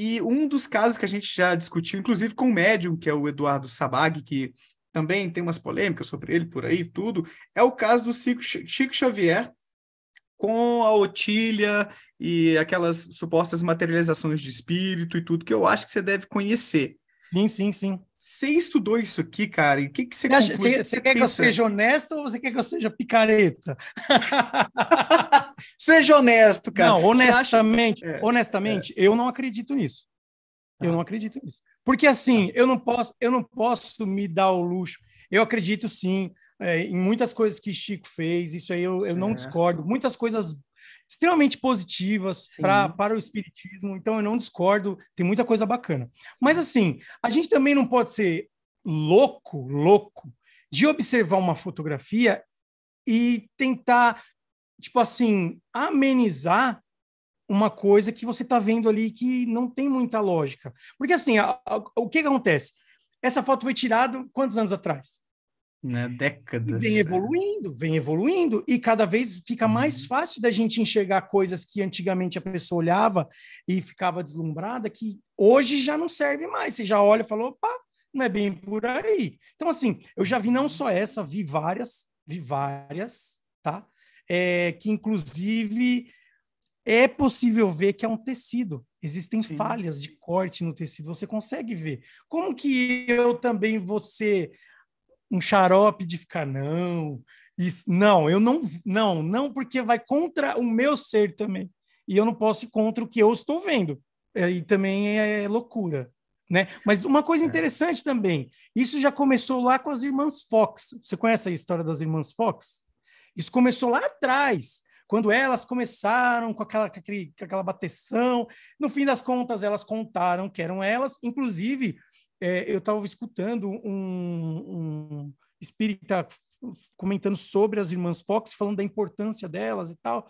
E um dos casos que a gente já discutiu, inclusive com o médium, que é o Eduardo Sabag, que também tem umas polêmicas sobre ele por aí tudo, é o caso do Chico, Xavier com a Otília e aquelas supostas materializações de espírito e tudo que eu acho que você deve conhecer. Sim, sim, sim. Você estudou isso aqui, cara? E o que, que você, você, acha, você, você quer pensa? que eu seja honesto ou você quer que eu seja picareta? Seja honesto, cara. Não, honestamente, acha... É, honestamente, é. eu não acredito nisso. Eu ah. não acredito nisso. Porque assim, ah. eu não posso, eu não posso me dar o luxo. Eu acredito sim é, em muitas coisas que Chico fez, isso aí eu, eu não discordo. Muitas coisas extremamente positivas pra, para o espiritismo, então eu não discordo, tem muita coisa bacana. Mas assim, a gente também não pode ser louco, louco, de observar uma fotografia e tentar tipo assim, amenizar uma coisa que você está vendo ali que não tem muita lógica. Porque assim, a, a, o que, que, acontece? Essa foto foi tirada quantos anos atrás? Na né, décadas. E vem evoluindo, vem evoluindo, e cada vez fica uhum. mais fácil da gente enxergar coisas que antigamente a pessoa olhava e ficava deslumbrada, que hoje já não serve mais. Você já olha e fala, opa, não é bem por aí. Então, assim, eu já vi não só essa, vi várias, vi várias, tá? é, que inclusive é possível ver que é um tecido. Existem Sim. falhas de corte no tecido, você consegue ver. Como que eu também vou ser um xarope de ficar, não, isso, não, eu não, não, não, porque vai contra o meu ser também. E eu não posso ir contra o que eu estou vendo. É, e também é, é loucura. Né? Mas uma coisa é. interessante é. também, isso já começou lá com as irmãs Fox. Você conhece a história das irmãs Fox? Isso começou lá atrás, quando elas começaram com aquela, com aquele, com aquela bateção. No fim das contas, elas contaram que eram elas. Inclusive, é, eu estava escutando um, um espírita comentando sobre as irmãs Fox, falando da importância delas e tal.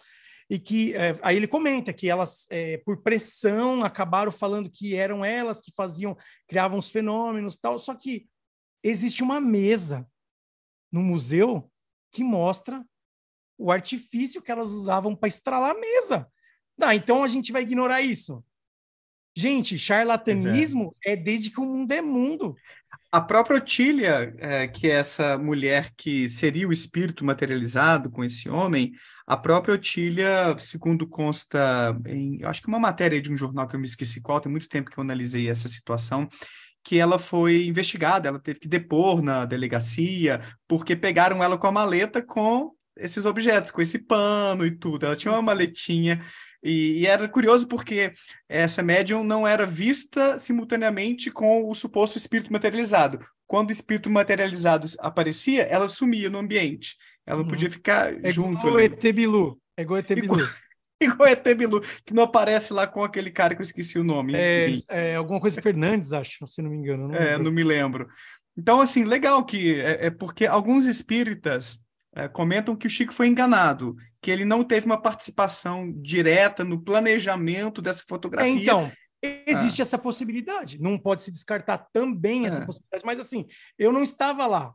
E que é, aí ele comenta que elas, é, por pressão, acabaram falando que eram elas que faziam, criavam os fenômenos e tal. Só que existe uma mesa no museu que mostra o artifício que elas usavam para estralar a mesa. Tá, então a gente vai ignorar isso. Gente, charlatanismo é. é. desde que o mundo é mundo. A própria Otília, é, que é essa mulher que seria o espírito materializado com esse homem, a própria Otília, segundo consta em, acho que uma matéria de um jornal que eu me esqueci qual, tem muito tempo que eu analisei essa situação, que ela foi investigada, ela teve que depor na delegacia, porque pegaram ela com a maleta com esses objetos, com esse pano e tudo. Ela tinha uma uhum. maletinha. E, e, era curioso porque essa médium não era vista simultaneamente com o suposto espírito materializado. Quando o espírito materializado aparecia, ela sumia no ambiente. Ela uhum. podia ficar é junto. Igual ali. Etebilu. É igual Etebilu. Igual Etebilu, que não aparece lá com aquele cara que eu esqueci o nome. É, é alguma coisa Fernandes, acho, se não me engano. Não é, lembro. não me lembro. Então, assim, legal que é, é porque alguns espíritas é, comentam que o Chico foi enganado, que ele não teve uma participação direta no planejamento dessa fotografia. É, então, ah. existe ah. essa possibilidade. Não pode se descartar também essa é. possibilidade. Mas assim, eu não estava lá.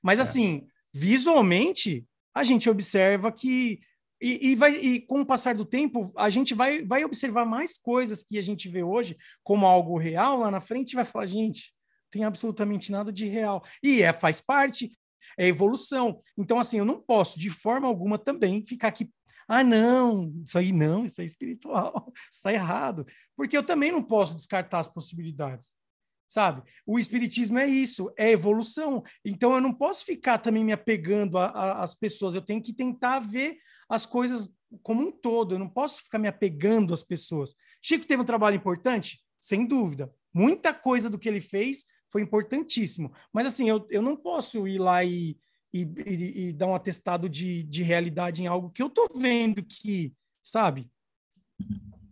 Mas assim, visualmente, a gente observa que e, e, vai, e com o passar do tempo, a gente vai, vai observar mais coisas que a gente vê hoje como algo real lá na frente e vai falar, gente, tem absolutamente nada de real. E é, faz parte, é evolução. Então, assim, eu não posso, de forma alguma, também ficar aqui. Ah, não, isso aí não, isso é espiritual, está errado. Porque eu também não posso descartar as possibilidades sabe? O espiritismo é isso, é evolução. Então eu não posso ficar também me apegando às pessoas, eu tenho que tentar ver as coisas como um todo, eu não posso ficar me apegando às pessoas. Chico teve um trabalho importante? Sem dúvida. Muita coisa do que ele fez foi importantíssimo. Mas assim, eu, eu não posso ir lá e, e, e, e dar um atestado de, de realidade em algo que eu tô vendo que, sabe?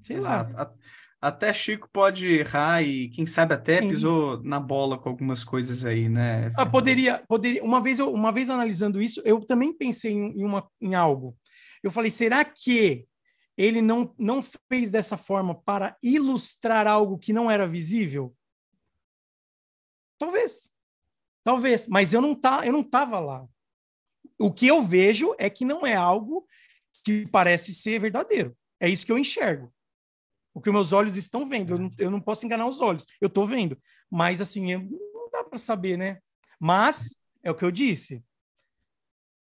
Sei Exato. Até Chico pode errar e quem sabe até pisou Sim. na bola com algumas coisas aí, né? Ah, poderia, poderia. Uma vez, eu, uma vez analisando isso, eu também pensei em, uma, em algo. Eu falei, será que ele não, não fez dessa forma para ilustrar algo que não era visível? Talvez. Talvez, mas eu não tá, eu não tava lá. O que eu vejo é que não é algo que parece ser verdadeiro. É isso que eu enxergo. O que meus olhos estão vendo. Eu é. não, eu não posso enganar os olhos. Eu estou vendo. Mas, assim, não dá para saber, né? Mas, é o que eu disse.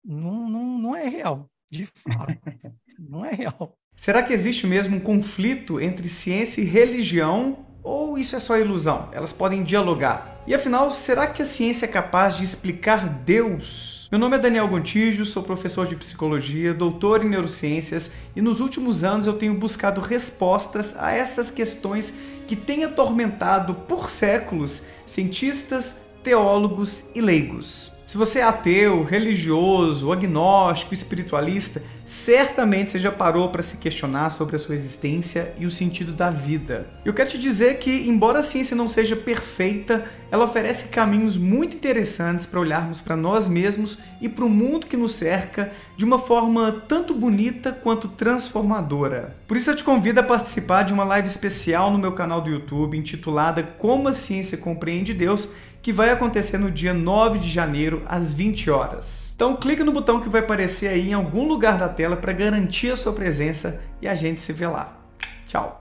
Não, não, não é real. De fato. não é real. Será que existe mesmo um conflito entre ciência e religião ou isso é só ilusão? Elas podem dialogar. E afinal, será que a ciência é capaz de explicar Deus? Meu nome é Daniel Gontijo, sou professor de psicologia, doutor em neurociências e nos últimos anos eu tenho buscado respostas a essas questões que têm atormentado por séculos cientistas, teólogos e leigos. Se você é ateu, religioso, agnóstico, espiritualista, certamente você já parou para se questionar sobre a sua existência e o sentido da vida. Eu quero te dizer que, embora a ciência não seja perfeita, ela oferece caminhos muito interessantes para olharmos para nós mesmos e para o mundo que nos cerca de uma forma tanto bonita quanto transformadora. Por isso eu te convido a participar de uma live especial no meu canal do YouTube intitulada Como a Ciência Compreende Deus que vai acontecer no dia 9 de janeiro, às 20 horas. Então clica no botão que vai aparecer aí em algum lugar da tela para garantir a sua presença e a gente se vê lá. Tchau!